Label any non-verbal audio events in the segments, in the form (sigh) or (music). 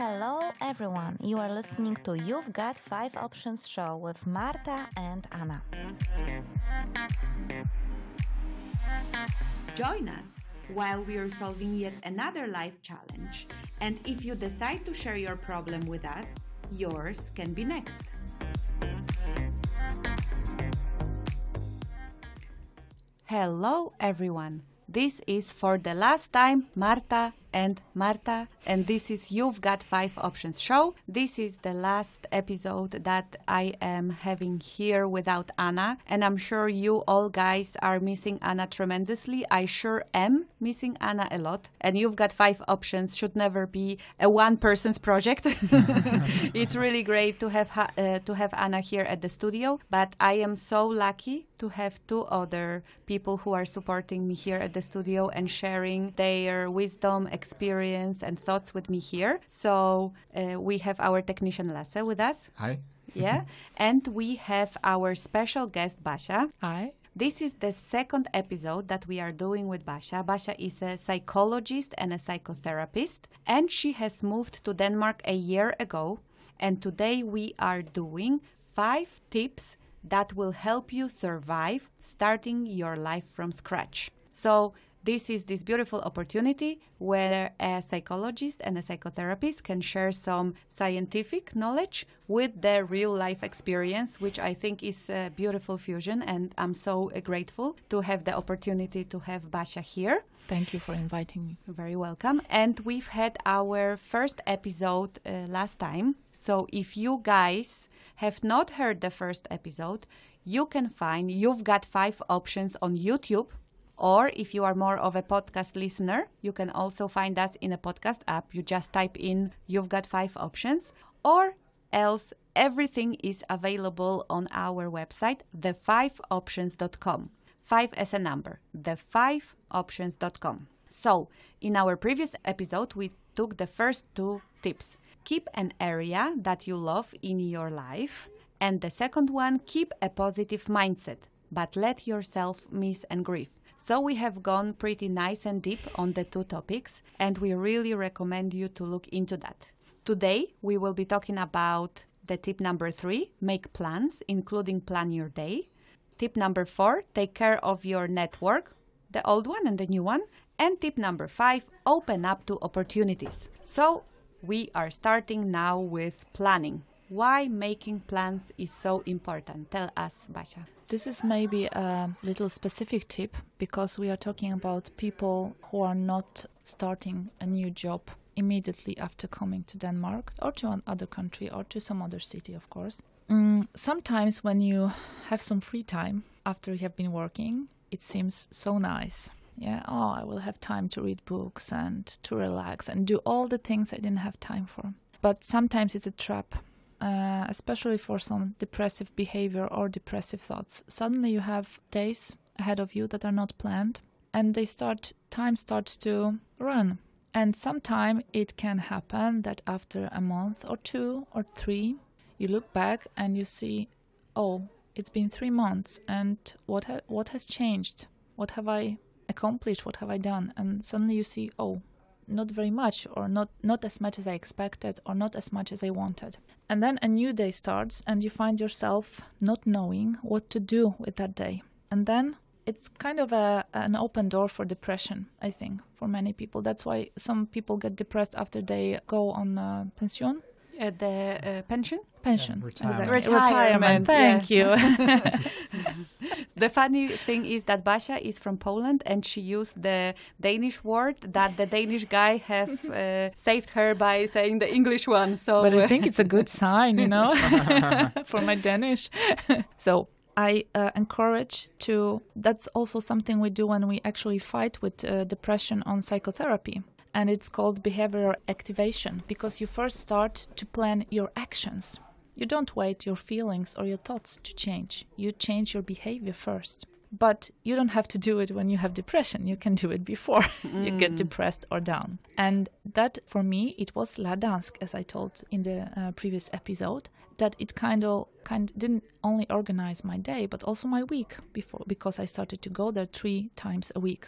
Hello everyone, you are listening to You've Got 5 Options show with Marta and Anna. Join us while we are solving yet another life challenge. And if you decide to share your problem with us, yours can be next. Hello everyone, this is for the last time Marta and Marta. And this is You've Got Five Options show. This is the last episode that I am having here without Anna. And I'm sure you all guys are missing Anna tremendously. I sure am missing Anna a lot. And You've Got Five Options should never be a one person's project. (laughs) it's really great to have, uh, to have Anna here at the studio. But I am so lucky to have two other people who are supporting me here at the studio and sharing their wisdom, experience and thoughts with me here. So uh, we have our technician Lasse with us. Hi. Yeah. (laughs) and we have our special guest Basha. Hi. This is the second episode that we are doing with Basha. Basha is a psychologist and a psychotherapist, and she has moved to Denmark a year ago. And today we are doing five tips that will help you survive starting your life from scratch. So, this is this beautiful opportunity where a psychologist and a psychotherapist can share some scientific knowledge with their real life experience, which I think is a beautiful fusion. And I'm so grateful to have the opportunity to have Basha here. Thank you for inviting me. Very welcome. And we've had our first episode uh, last time. So if you guys have not heard the first episode, you can find You've Got Five Options on YouTube or if you are more of a podcast listener, you can also find us in a podcast app. You just type in You've Got Five Options, or else everything is available on our website, thefiveoptions.com. Five as a number, thefiveoptions.com. So, in our previous episode, we took the first two tips. Keep an area that you love in your life. And the second one, keep a positive mindset, but let yourself miss and grieve. So we have gone pretty nice and deep on the two topics, and we really recommend you to look into that. Today, we will be talking about the tip number three make plans, including plan your day. Tip number four take care of your network, the old one and the new one. And tip number five open up to opportunities. So we are starting now with planning why making plans is so important. Tell us, Basha. This is maybe a little specific tip because we are talking about people who are not starting a new job immediately after coming to Denmark or to another country or to some other city, of course. Mm, sometimes when you have some free time after you have been working, it seems so nice yeah oh i will have time to read books and to relax and do all the things i didn't have time for but sometimes it's a trap uh, especially for some depressive behavior or depressive thoughts. Suddenly you have days ahead of you that are not planned and they start time starts to run. And sometime it can happen that after a month or two or three, you look back and you see, oh, it's been three months, and what ha- what has changed? What have I accomplished? What have I done? And suddenly you see, oh, not very much or not not as much as I expected or not as much as I wanted. And then a new day starts and you find yourself not knowing what to do with that day. And then it's kind of a, an open door for depression, I think, for many people. That's why some people get depressed after they go on uh, pension uh, the uh, pension? Pension. retirement. Exactly. retirement. Thank you. (laughs) (laughs) the funny thing is that Basha is from Poland and she used the Danish word that the Danish guy have uh, (laughs) saved her by saying the English one. So, But I think it's a good sign, you know, for my Danish. so I uh, encourage to. That's also something we do when we actually fight with uh, depression on psychotherapy and it's called behavioral activation because you first start to plan your actions. You don't wait your feelings or your thoughts to change. You change your behavior first. But you don't have to do it when you have depression. You can do it before mm. (laughs) you get mm. depressed or down. And that, for me, it was Ladansk, as I told in the uh, previous episode, that it kind of kind didn't only organize my day but also my week before because I started to go there three times a week.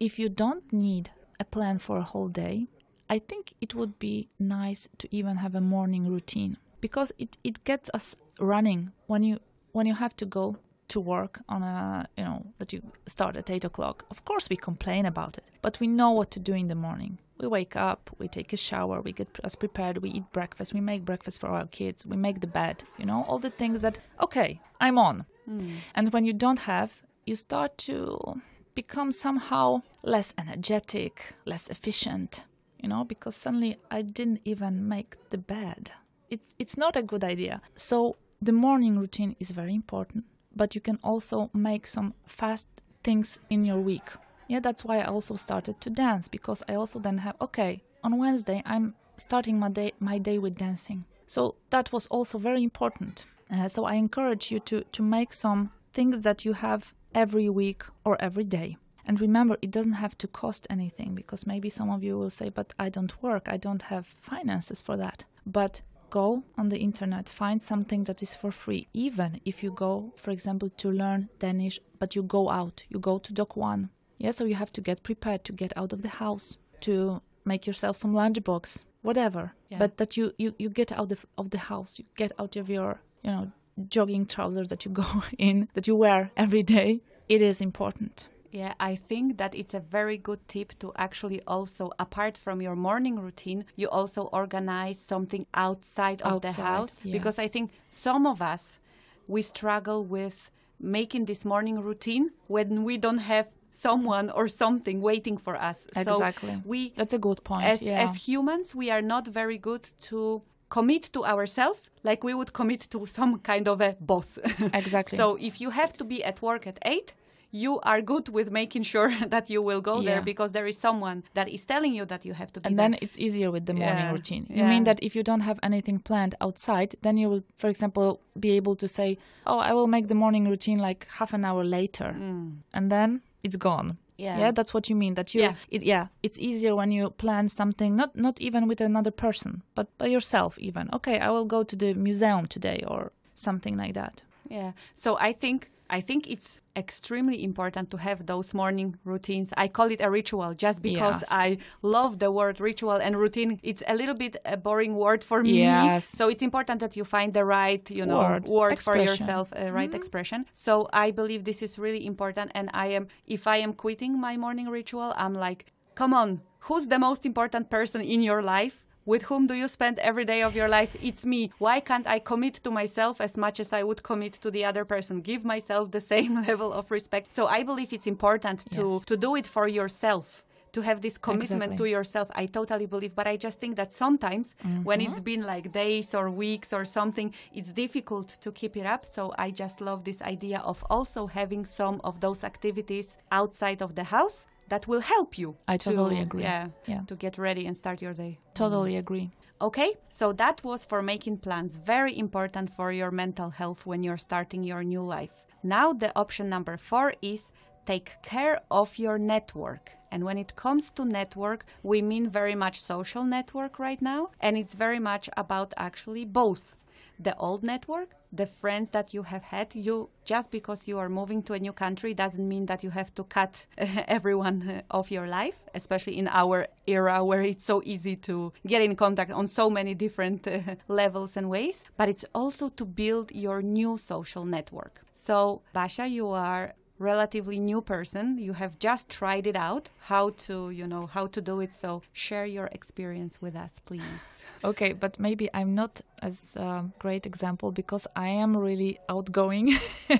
If you don't need a plan for a whole day, I think it would be nice to even have a morning routine because it, it gets us running when you when you have to go to work on a you know that you start at eight o'clock. Of course we complain about it, but we know what to do in the morning. We wake up, we take a shower, we get us prepared, we eat breakfast, we make breakfast for our kids, we make the bed, you know, all the things that okay, I'm on. Mm. And when you don't have, you start to become somehow less energetic, less efficient, you know, because suddenly I didn't even make the bed. It's, it's not a good idea. So the morning routine is very important, but you can also make some fast things in your week. Yeah, that's why I also started to dance because I also then have okay, on Wednesday I'm starting my day my day with dancing. So that was also very important. Uh, so I encourage you to to make some things that you have every week or every day. And remember, it doesn't have to cost anything because maybe some of you will say, but I don't work, I don't have finances for that. But go on the internet, find something that is for free. Even if you go, for example, to learn Danish, but you go out, you go to Doc One. Yeah, so you have to get prepared to get out of the house, to make yourself some lunchbox, whatever. Yeah. But that you, you, you get out of, of the house, you get out of your, you know, jogging trousers that you go (laughs) in, that you wear every day, it is important. Yeah, I think that it's a very good tip to actually also, apart from your morning routine, you also organize something outside, outside of the house. Yes. Because I think some of us, we struggle with making this morning routine when we don't have someone or something waiting for us. Exactly. So we that's a good point. As, yeah. as humans, we are not very good to commit to ourselves like we would commit to some kind of a boss. (laughs) Exactly. so if you have to be at work at 8, you are good with making sure (laughs) that you will go yeah. there because there is someone that is telling you that you have to be and there. then it's easier with the morning yeah. routine you yeah. mean that if you don't have anything planned outside then you will for example be able to say oh i will make the morning routine like half an hour later mm. and then it's gone yeah yeah that's what you mean that you yeah, it, yeah it's easier when you plan something not not even with another person but by yourself even okay i will go to the museum today or something like that yeah so i think I think it's extremely important to have those morning routines. I call it a ritual just because yes. I love the word ritual and routine. It's a little bit a boring word for me. Yes. So it's important that you find the right, you know, word, word for yourself, a uh, right mm-hmm. expression. So I believe this is really important and I am if I am quitting my morning ritual, I'm like, "Come on, who's the most important person in your life?" With whom do you spend every day of your life? It's me. Why can't I commit to myself as much as I would commit to the other person? Give myself the (laughs) same level of respect. So I believe it's important to, yes. to do it for yourself to have this commitment exactly. to yourself. I totally believe, but I just think that sometimes mm -hmm. when it's mm-hmm. been like days or weeks or something, it's difficult to keep it up. So I just love this idea of also having some of those activities outside of the house that will help you. I totally to, agree. Yeah, yeah, to get ready and start your day. Totally mm. agree. Okay, so that was for making plans, very important for your mental health when you're starting your new life. Now, the option number four is take care of your network. And when it comes to network, we mean very much social network right now, and it's very much about actually both the old network the friends that you have had you just because you are moving to a new country doesn't mean that you have to cut (laughs) everyone off your life especially in our era where it's so easy to get in contact on so many different uh, (laughs) levels and ways but it's also to build your new social network so basha you are relatively new person you have just tried it out how to you know how to do it so share your experience with us please (laughs) okay but maybe i'm not as a um, great example because i am really outgoing (laughs)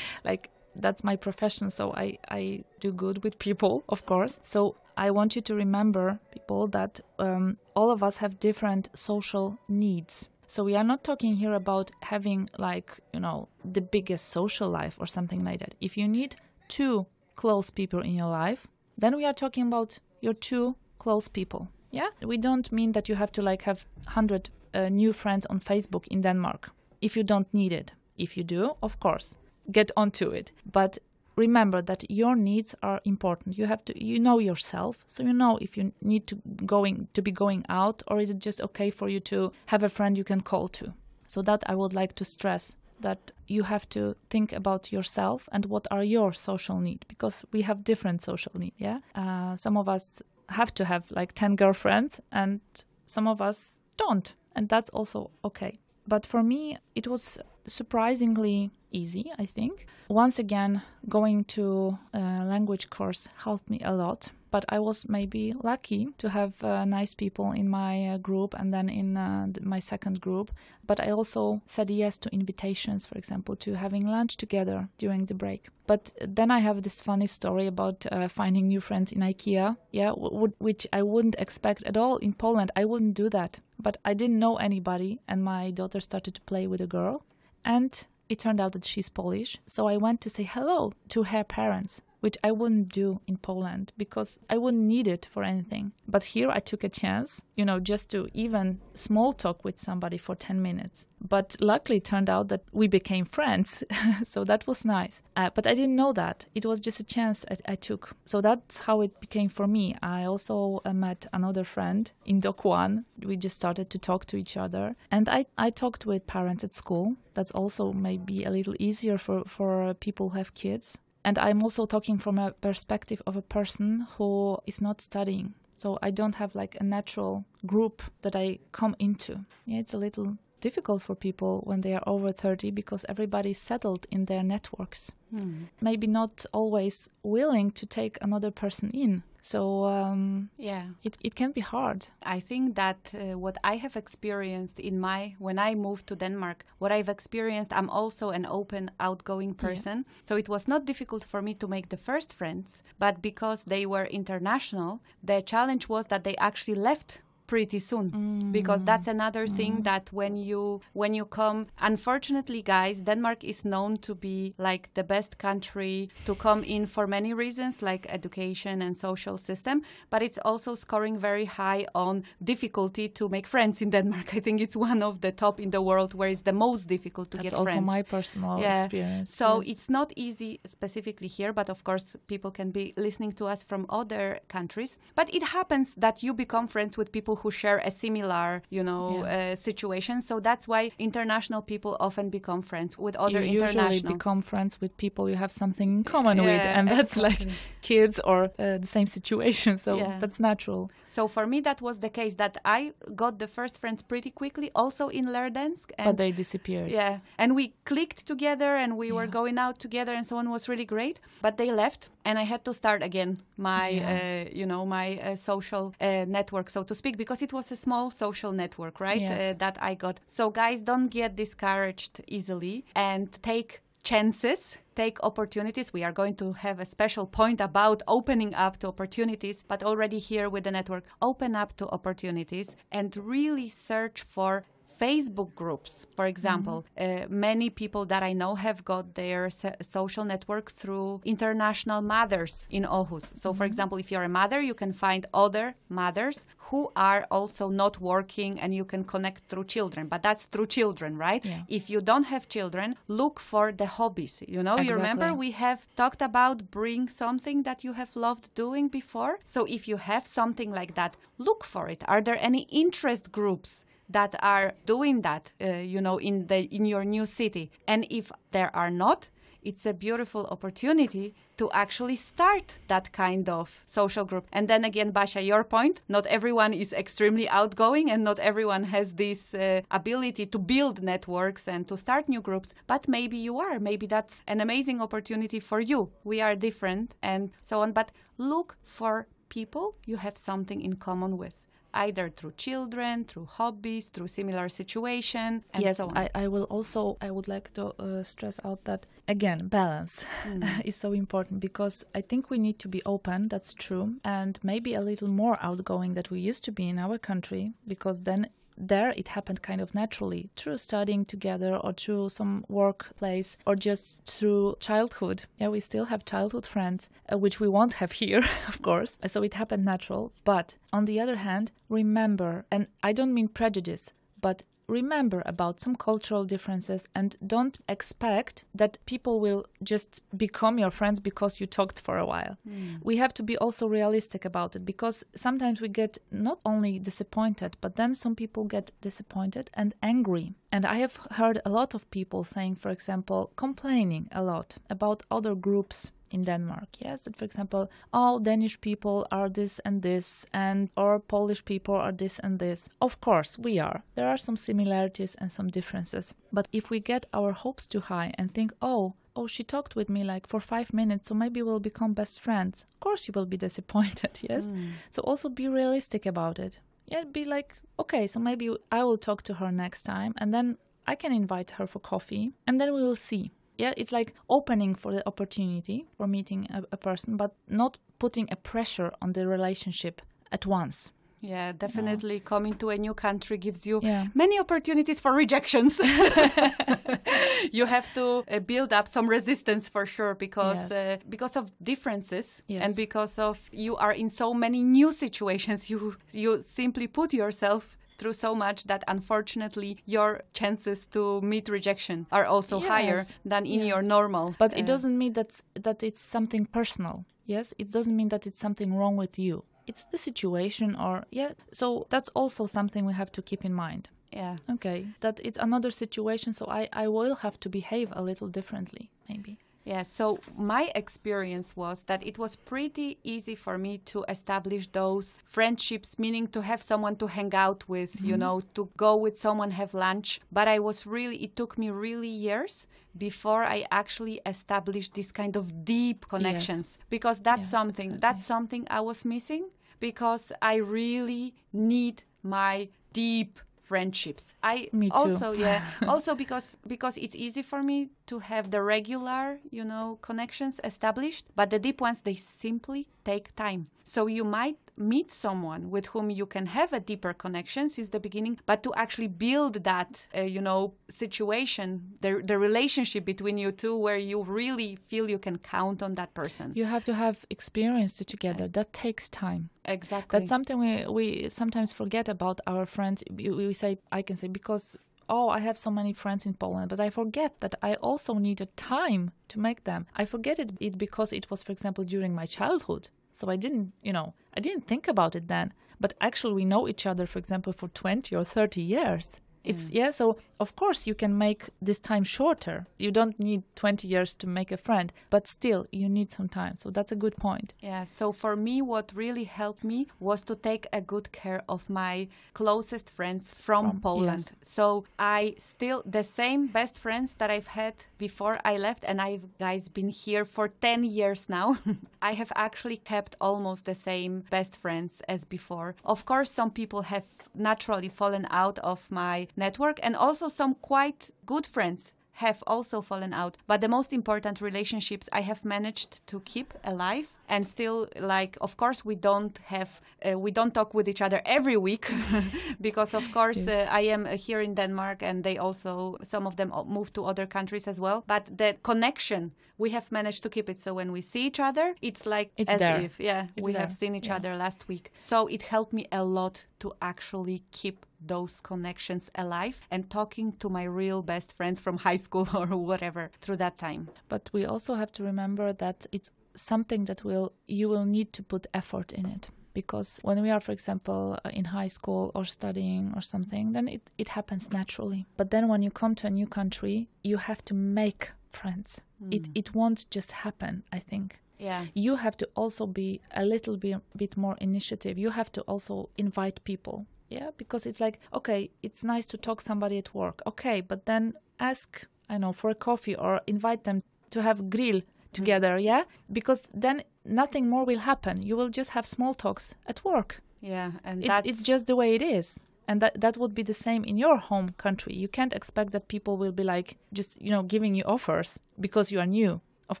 like that's my profession so i i do good with people of course so i want you to remember people that um, all of us have different social needs so we are not talking here about having like, you know, the biggest social life or something like that. If you need two close people in your life, then we are talking about your two close people. Yeah? We don't mean that you have to like have 100 uh, new friends on Facebook in Denmark if you don't need it. If you do, of course, get onto it. But remember that your needs are important you have to you know yourself so you know if you need to going to be going out or is it just okay for you to have a friend you can call to so that i would like to stress that you have to think about yourself and what are your social needs because we have different social needs. yeah uh, some of us have to have like 10 girlfriends and some of us don't and that's also okay but for me it was surprisingly easy, I think. Once again, going to language course helped me a lot but I was maybe lucky to have uh, nice people in my uh, group and then in uh, my second group. But I also said yes to invitations, for example, to having lunch together during the break. But then I have this funny story about uh, finding new friends in IKEA, yeah, w- which I wouldn't expect at all in Poland. I wouldn't do that. But I didn't know anybody, and my daughter started to play with a girl and it turned out that she's Polish. So I went to say hello to her parents which I wouldn't do in Poland because I wouldn't need it for anything. But here I took a chance, you know, just to even small talk with somebody for 10 minutes. But luckily turned out that we became friends. (laughs) so that was nice. Uh, but I didn't know that. It was just a chance I, I, took. So that's how it became for me. I also uh, met another friend in One. We just started to talk to each other. And I, I talked with parents at school. That's also maybe a little easier for, for people who have kids and I'm also talking from a perspective of a person who is not studying. So I don't have like a natural group that I come into. Yeah, it's a little difficult for people when they are over 30 because everybody's settled in their networks. Mm. Maybe not always willing to take another person in. So um, yeah, it, it can be hard. I think that uh, what I have experienced in my when I moved to Denmark, what I've experienced, I'm also an open, outgoing person. Yeah. So it was not difficult for me to make the first friends, but because they were international, the challenge was that they actually left pretty soon mm. because that's another mm. thing that when you when you come unfortunately guys denmark is known to be like the best country to come in for many reasons like education and social system but it's also scoring very high on difficulty to make friends in denmark (laughs) i think it's one of the top in the world where it's the most difficult to that's get also friends. my personal yeah. experience so yes. it's not easy specifically here but of course people can be listening to us from other countries but it happens that you become friends with people who share a similar, you know, yeah. uh, situation. So that's why international people often become friends with other you international. become friends with people you have something in common yeah, with, and that's exactly. like kids or uh, the same situation. So yeah. that's natural. So for me, that was the case that I got the first friends pretty quickly, also in Lerdansk. And but they disappeared. Yeah, and we clicked together, and we yeah. were going out together, and so on. was really great. But they left, and I had to start again my, yeah. uh, you know, my uh, social uh, network, so to speak, because it was a small social network, right? Uh, yes. that I got. So guys, don't get discouraged easily, and take chances take opportunities. We are going to have a special point about opening up to opportunities, but already here with the network, open up to opportunities and really search for Facebook groups, for example. Mm-hmm. Uh, many people that I know have got their social network through international mothers in Aarhus. So, mm-hmm. for example, if you're a mother, you can find other mothers who are also not working and you can connect through children. But that's through children, right? Yeah. If you don't have children, look for the hobbies. You know, exactly. you remember we have talked about bring something that you have loved doing before. So, if you have something like that, look for it. Are there any interest groups that are doing that, uh, you know, in the in your new city. And if there are not, it's a beautiful opportunity to actually start that kind of social group. And then again, Basha, your point, not everyone is extremely outgoing and not everyone has this uh, ability to build networks and to start new groups, but maybe you are. Maybe that's an amazing opportunity for you. We are different and so on, but look for people you have something in common with either through children, through hobbies, through similar situation, and yes, so on. I, I will also I would like to uh, stress out that again balance mm. (laughs) is so important because I think we need to be open. That's true, and maybe a little more outgoing than we used to be in our country because then there it happened kind of naturally through studying together or through some workplace or just through childhood. Yeah, we still have childhood friends, uh, which we won't have here, (laughs) of course. Uh, so it happened natural. But on the other hand, remember, and I don't mean prejudice, but remember about some cultural differences and don't expect that people will just become your friends because you talked for a while. Mm. We have to be also realistic about it because sometimes we get not only disappointed, but then some people get disappointed and angry. And I have heard a lot of people saying, for example, complaining a lot about other groups in Denmark. Yes, that for example, all Danish people are this and this, and all Polish people are this and this. Of course, we are. There are some similarities and some differences. But if we get our hopes too high and think, oh, oh, she talked with me like for five minutes, so maybe we'll become best friends. Of course, you will be (laughs) disappointed. Yes. Mm. So also be realistic about it. Yeah, be like, okay, so maybe I will talk to her next time, and then I can invite her for coffee, and then we will see yeah it's like opening for the opportunity for meeting a, a person but not putting a pressure on the relationship at once yeah, definitely. Coming to a new country gives you yeah. many opportunities for rejections. (laughs) you have to uh, build up some resistance for sure because yes. uh, because of differences yes. and because of you are in so many new situations. (laughs) You you simply put yourself through so much that unfortunately your chances to meet rejection are also yes. higher than in yes. your normal. But uh, it doesn't mean that that it's something personal. Yes, it doesn't mean that it's something wrong with you. It's the situation or yeah. So that's also something we have to keep in mind. Yeah. Okay. That it's another situation so I I will have to behave a little differently maybe. Yeah, so my experience was that it was pretty easy for me to establish those friendships, meaning to have someone to hang out with, mm-hmm. you know, to go with someone, have lunch. But I was really, it took me really years before I actually established this kind of deep connections yes. because that's yes, something, definitely. that's something I was missing because I really need my deep friendships. I also yeah, (laughs) also because because it's easy for me to have the regular, you know, connections established, but the deep ones, they simply take time. So you might meet someone with whom you can have a deeper connection since the beginning, but to actually build that, uh, you know, situation, the, the relationship between you two where you really feel you can count on that person. You have to have experience together. That takes time. Exactly. That's something we, we sometimes forget about our friends. We, we say, I can say, because oh, I have so many friends in Poland, but I forget that I also needed time to make them. I forget it, it because it was, for example, during my childhood. So I didn't, you know, I didn't think about it then. But actually, we know each other, for example, for 20 or 30 years. It's mm. yeah. So of course you can make this time shorter. You don't need 20 years to make a friend, but still you need some time. So that's a good point. Yeah. So for me, what really helped me was to take a good care of my closest friends from, from Poland. Yes. So I still the same best friends that I've had before I left, and I've guys been here for 10 years now. (laughs) I have actually kept almost the same best friends as before. Of course, some people have naturally fallen out of my network and also some quite good friends have also fallen out but the most important relationships i have managed to keep alive and still like of course we don't have uh, we don't talk with each other every week (laughs) because of course yes. uh, I am uh, here in Denmark and they also some of them move to other countries as well but the connection we have managed to keep it so when we see each other it's like it's as there. if yeah it's we there. have seen each yeah. other last week so it helped me a lot to actually keep those connections alive and talking to my real best friends from high school (laughs) or whatever through that time. But we also have to remember that it's something that will you will need to put effort in it because when we are for example uh, in high school or studying or something then it, it happens naturally but then when you come to a new country you have to make friends mm. it, hmm. it won't just happen i think yeah. you have to also be a little bit, bit more initiative you have to also invite people yeah because it's like okay it's nice to talk somebody at work okay but then ask i know for a coffee or invite them to have grill Mm-hmm. together, mm. yeah? Because then nothing more will happen. You will just have small talks at work. Yeah, and it, it's just the way it is. And that, that would be the same in your home country. You can't expect that people will be like just, you know, giving you offers because you are new. Of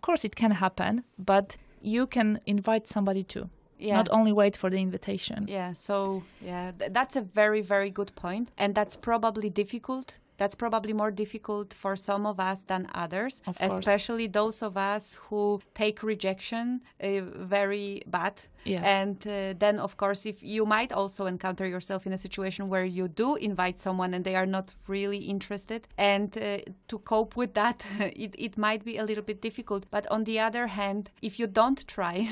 course, it can happen, but you can invite somebody too. Yeah. not only wait for the invitation. Yeah, so yeah, th- that's a very very good point and that's probably difficult that's probably more difficult for some of us than others, especially those of us who take rejection uh, very bad. Yes. And uh, then, of course, if you might also encounter yourself in a situation where you do invite someone and they are not really interested, and uh, to cope with that, (laughs) it, it might be a little bit difficult. But on the other hand, if you don't try,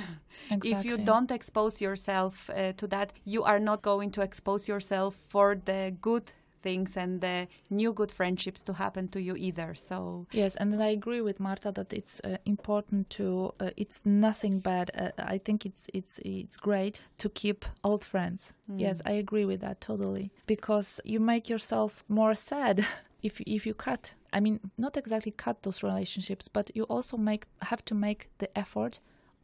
exactly. (laughs) if you don't expose yourself uh, to that, you are not going to expose yourself for the good things and the new good friendships to happen to you either. So yes, and I agree with Marta that it's uh, important to. Uh, it's nothing bad. Uh, I think it's it's it's great to keep old friends. Mm. Yes, I agree with that totally because you make yourself more sad. (laughs) if if you cut i mean not exactly cut those relationships but you also make have to make the effort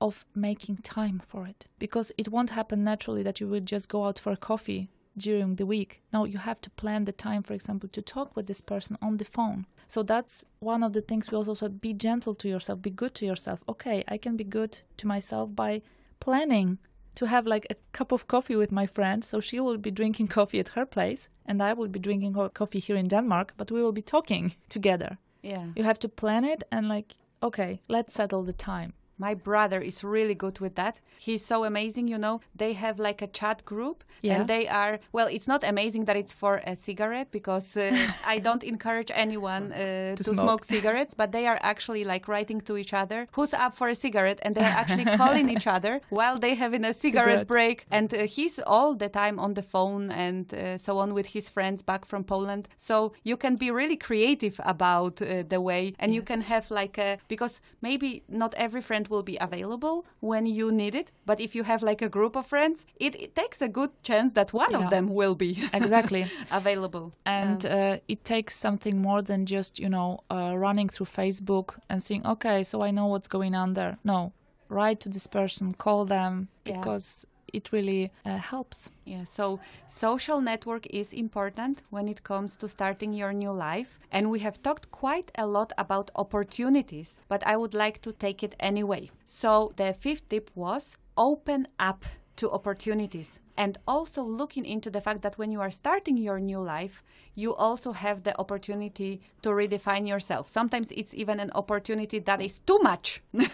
of making time for it because it won't happen naturally that you will just go out for a coffee during the week. now you have to plan the time, for example, to talk with this person on the phone. So that's one of the things we also said be gentle to yourself, be good to yourself. Okay, I can be good to myself by planning to have like a cup of coffee with my friend. So she will be drinking (laughs) coffee at her place, and I will be drinking coffee here in Denmark, but we will be talking together. Yeah. You have to plan it and like, okay, let's settle the time my brother is really good with that he's so amazing you know they have like a chat group yeah. and they are well it's not amazing that it's for a cigarette because uh, (laughs) i don't encourage anyone uh, to, to smoke. smoke. cigarettes but they are actually like writing to each other who's up for a cigarette and they're actually calling each (laughs) other while they having a cigarette, cigarette. break and uh, he's all the time on the phone and uh, so on with his friends back from poland so you can be really creative about uh, the way and yes. you can have like a because maybe not every friend friend will be available when you need it. But if you have like a group of friends, it, it takes a good chance that one of them will be (laughs) exactly available. And um, uh, it takes something more than just you know uh, running through Facebook and saying, okay, so I know what's going on there. No, write to this person, call them yeah. because it really uh, helps. Yeah, so social network is important when it comes to starting your new life. And we have talked quite a lot about opportunities, but I would like to take it anyway. So the fifth tip was open up to opportunities and also looking into the fact that when you are starting your new life you also have the opportunity to redefine yourself sometimes it's even an opportunity that is too much (laughs)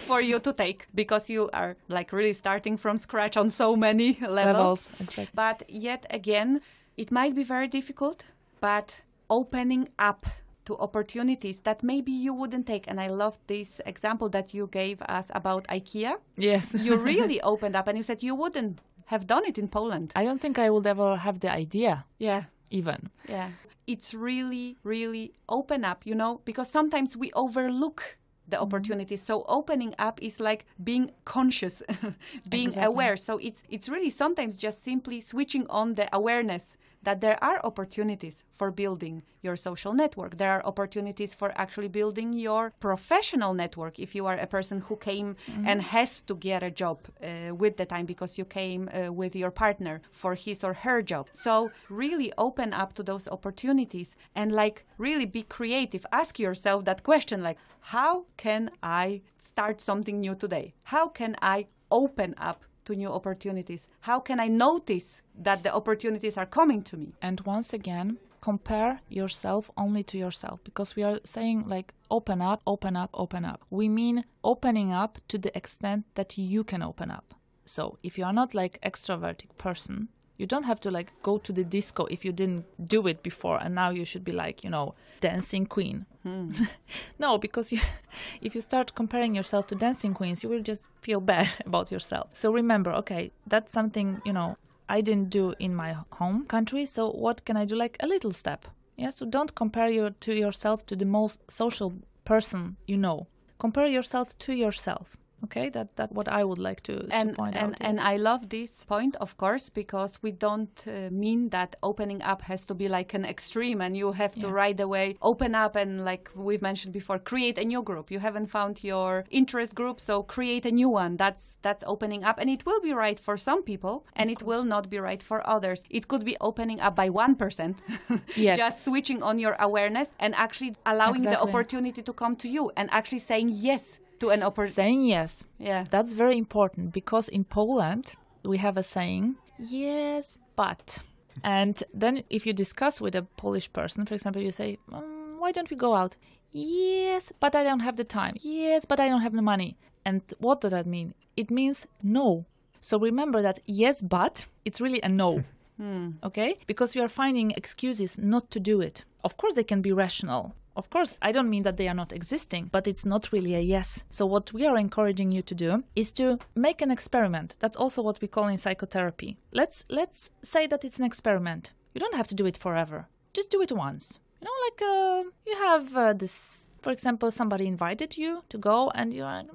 for you to take because you are like really starting from scratch on so many (laughs) levels, levels exactly. but yet again it might be very difficult but opening up to opportunities that maybe you wouldn't take. And I love this example that you gave us about IKEA. Yes. (laughs) you really opened up and you said you wouldn't have done it in Poland. I don't think I would ever have the idea. Yeah. Even. Yeah. It's really, really open up, you know, because sometimes we overlook the mm-hmm. opportunities. So opening up is like being conscious, (laughs) being exactly. aware. So it's it's really sometimes just simply switching on the awareness that there are opportunities for building your social network. There are opportunities for actually building your professional network if you are a person who came mm-hmm. and has to get a job uh, with the time because you came uh, with your partner for his or her job. So, really open up to those opportunities and like really be creative. Ask yourself that question like, how can I start something new today? How can I open up to new opportunities? How can I notice that the opportunities are coming to me? And once again, compare yourself only to yourself because we are saying like open up, open up, open up. We mean opening up to the extent that you can open up. So if you are not like extroverted person, you don't have to like go to the disco if you didn't do it before and now you should be like, you know, dancing queen. Hmm. (laughs) no, because you, (laughs) if you start comparing yourself to dancing queens, you will just feel bad (laughs) about yourself. So remember, okay, that's something, you know, I didn't do in my home country, so what can I do like a little step? Yeah, so don't compare your, to yourself to the most social person you know. Compare yourself to yourself okay that that what i would like to, and, to point and, out and i love this point of course because we don't uh, mean that opening up has to be like an extreme and you have yeah. to right away open up and like we've mentioned before create a new group you haven't found your interest group so create a new one that's that's opening up and it will be right for some people and it will not be right for others it could be opening up by 1% (laughs) yes. just switching on your awareness and actually allowing exactly. the opportunity to come to you and actually saying yes to an opportunity. Saying yes. Yeah. That's very important because in Poland we have a saying, yes, but. And then if you discuss with a Polish person, for example, you say, um, why don't we go out? Yes, but I don't have the time. Yes, but I don't have the money. And what does that mean? It means no. So remember that yes, but it's really a no. (laughs) Hmm. hmm. Okay? Because you are finding excuses not to do it. Of course, they can be rational, of course, I don't mean that they are not existing, but it's not really a yes. So, what we are encouraging you to do is to make an experiment. That's also what we call in psychotherapy. Let's, let's say that it's an experiment. You don't have to do it forever, just do it once. You know, like uh, you have uh, this, for example, somebody invited you to go and you're like,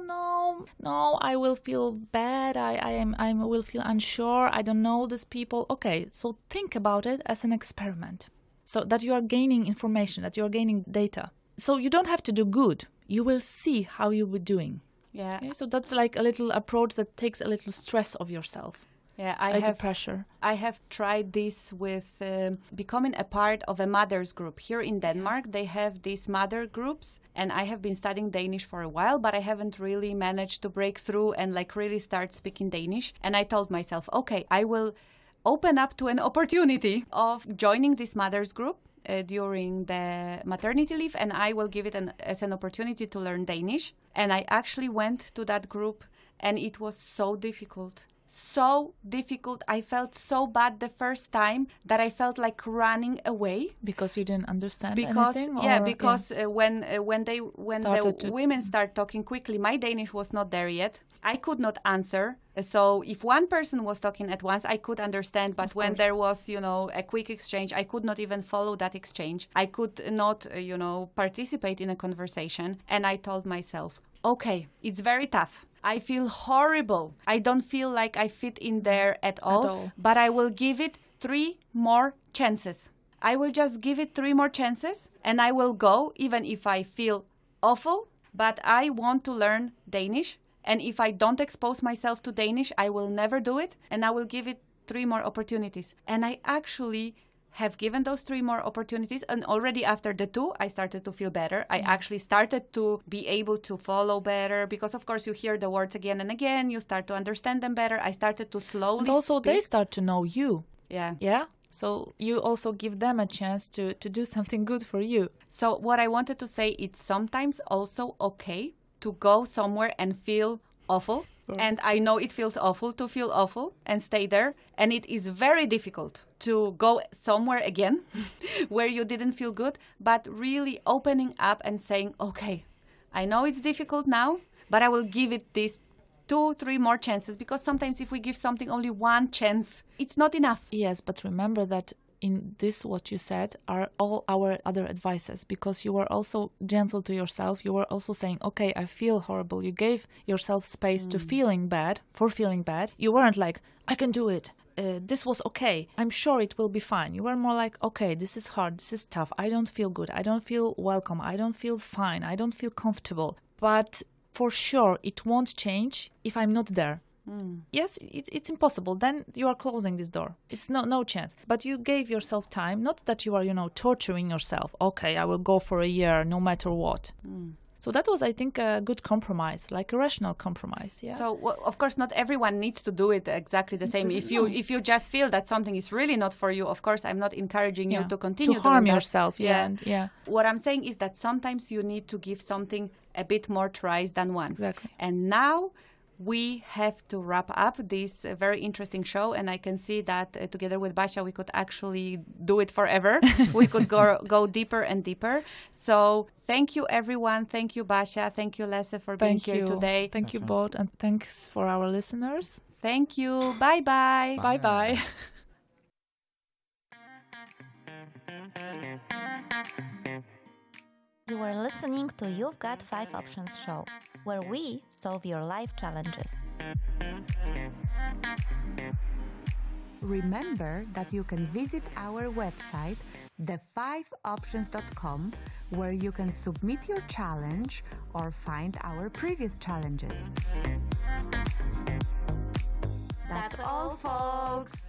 no, no, I will feel bad. I, I am, I will feel unsure. I don't know these people. Okay, so think about it as an experiment so that you are gaining information, that you are gaining data. So you don't have to do good. You will see how you be doing. Yeah. Okay, so that's like a little approach that takes a little stress of yourself. Yeah, I have pressure. I have tried this with um, becoming a part of a mothers group here in Denmark. They have these mother groups, and I have been studying Danish for a while, but I haven't really managed to break through and like really start speaking Danish. And I told myself, okay, I will open up to an opportunity of joining this mother's group uh, during the maternity leave, and I will give it an, as an opportunity to learn Danish. And I actually went to that group, and it was so difficult. So difficult. I felt so bad the first time that I felt like running away because you didn't understand because, anything. Or, yeah, because yeah. Uh, when uh, when they when Started the women start talking quickly, my Danish was not there yet. I could not answer. So if one person was talking at once, I could understand. But when there was, you know, a quick exchange, I could not even follow that exchange. I could not, uh, you know, participate in a conversation. And I told myself, okay, it's very tough. I feel horrible. I don't feel like I fit in there at all. At all. But I will give it three more chances. I will just give it three more chances and I will go even if I feel awful. But I want to learn Danish and if I don't expose myself to Danish, I will never do it. And I will give it three more opportunities. And I actually have given those three more opportunities and already after the two i started to feel better i mm-hmm. actually started to be able to follow better because of course you hear the words again and again you start to understand them better i started to slowly and also speak. they start to know you yeah yeah so you also give them a chance to to do something good for you so what i wanted to say it's sometimes also okay to go somewhere and feel awful. And I know it feels awful to feel awful and stay there. And it is very difficult to go somewhere again (laughs) where you didn't feel good, but really opening up and saying, okay, I know it's difficult now, but I will give it this two, three more chances because sometimes if we give something only one chance, it's not enough. Yes, but remember that in this what you said are all our other advices because you were also gentle to yourself you were also saying okay i feel horrible you gave yourself space mm. to feeling bad for feeling bad you weren't like i can do it uh, this was okay. I'm sure it will be fine. You were more like, okay, this is hard, this is tough. I don't feel good. I don't feel welcome. I don't feel fine. I don't feel comfortable. But for sure, it won't change if I'm not there. Mm. Yes, it, it's impossible. Then you are closing this door. It's no no chance. But you gave yourself time. Not that you are you know torturing yourself. Okay, I will go for a year, no matter what. Mm. So that was, I think, a good compromise, like a rational compromise. Yeah. So well, of course, not everyone needs to do it exactly the same. If you if you just feel that something is really not for you, of course, I'm not encouraging yeah. you to continue to harm yourself. That. Yeah. And, yeah. What I'm saying is that sometimes you need to give something a bit more tries than once. Exactly. And now we have to wrap up this uh, very interesting show and i can see that uh, together with basha we could actually do it forever (laughs) we could go, go deeper and deeper so thank you everyone thank you basha thank you lesa for thank being you. here today thank, thank you both and thanks for our listeners thank you bye bye bye bye, bye. You are listening to You've Got 5 Options show, where we solve your life challenges. Remember that you can visit our website, the5options.com, where you can submit your challenge or find our previous challenges. That's all, folks!